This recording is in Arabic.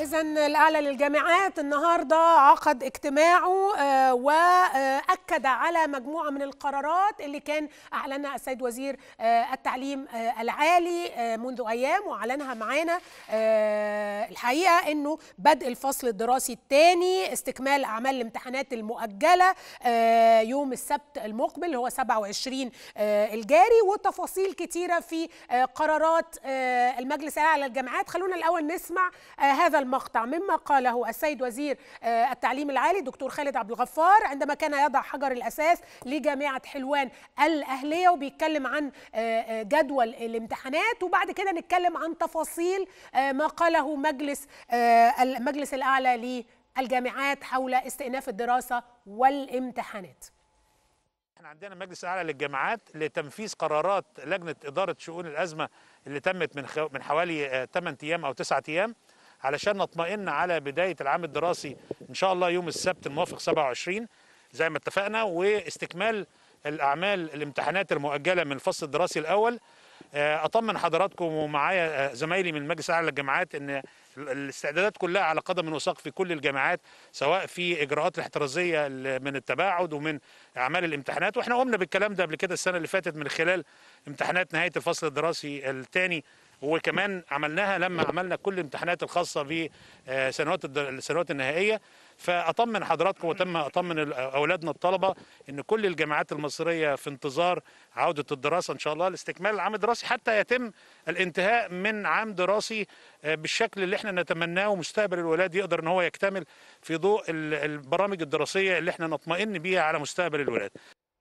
إذا الأعلى للجامعات النهارده عقد اجتماعه آه، وأكد على مجموعة من القرارات اللي كان أعلنها السيد وزير آه، التعليم آه، العالي منذ أيام وأعلنها معانا الحقيقة إنه بدء الفصل الدراسي الثاني استكمال أعمال الامتحانات المؤجلة يوم السبت المقبل هو 27 الجاري وتفاصيل كتيرة في قرارات المجلس الأعلى للجامعات خلونا الأول نسمع هذا المقطع مما قاله السيد وزير آه، التعليم العالي دكتور خالد عبد الغفار عندما كان يضع حجر الأساس لجامعة حلوان الأهلية وبيتكلم عن آه، آه، جدول الامتحانات وبعد كده نتكلم عن تفاصيل ما قاله مجلس المجلس الأعلى للجامعات حول استئناف الدراسة والامتحانات احنا عندنا مجلس اعلى للجامعات لتنفيذ قرارات لجنه اداره شؤون الازمه اللي تمت من من حوالي 8 ايام او 9 ايام علشان نطمئن على بدايه العام الدراسي ان شاء الله يوم السبت الموافق 27 زي ما اتفقنا واستكمال الاعمال الامتحانات المؤجله من الفصل الدراسي الاول آه، اطمن حضراتكم ومعايا آه، زمايلي من المجلس الاعلى للجامعات ان الاستعدادات كلها على قدم وساق في كل الجامعات سواء في اجراءات الاحترازيه من التباعد ومن اعمال الامتحانات واحنا قمنا بالكلام ده قبل كده السنه اللي فاتت من خلال امتحانات نهايه الفصل الدراسي الثاني وكمان عملناها لما عملنا كل الامتحانات الخاصه بسنوات آه، السنوات النهائيه فاطمن حضراتكم وتم اطمن اولادنا الطلبه ان كل الجامعات المصريه في انتظار عوده الدراسه ان شاء الله لاستكمال العام الدراسي حتى يتم الانتهاء من عام دراسي آه، بالشكل اللي احنا نتمناه ومستقبل الولاد يقدر ان هو يكتمل في ضوء البرامج الدراسيه اللي احنا نطمئن بيها على مستقبل الولاد